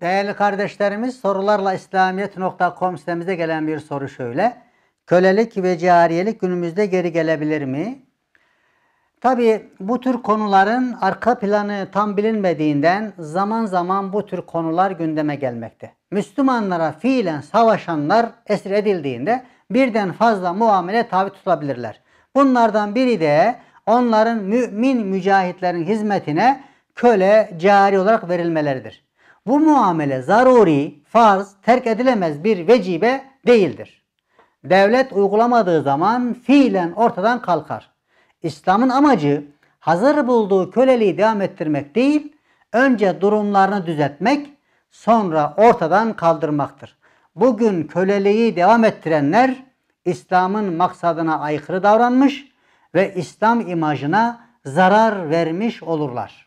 Değerli kardeşlerimiz sorularla İslamiyet.com sitemize gelen bir soru şöyle. Kölelik ve cariyelik günümüzde geri gelebilir mi? Tabi bu tür konuların arka planı tam bilinmediğinden zaman zaman bu tür konular gündeme gelmekte. Müslümanlara fiilen savaşanlar esir edildiğinde birden fazla muamele tabi tutabilirler. Bunlardan biri de onların mümin mücahitlerin hizmetine köle, cari olarak verilmeleridir. Bu muamele zaruri, farz, terk edilemez bir vecibe değildir. Devlet uygulamadığı zaman fiilen ortadan kalkar. İslam'ın amacı hazır bulduğu köleliği devam ettirmek değil, önce durumlarını düzeltmek, sonra ortadan kaldırmaktır. Bugün köleliği devam ettirenler İslam'ın maksadına aykırı davranmış ve İslam imajına zarar vermiş olurlar.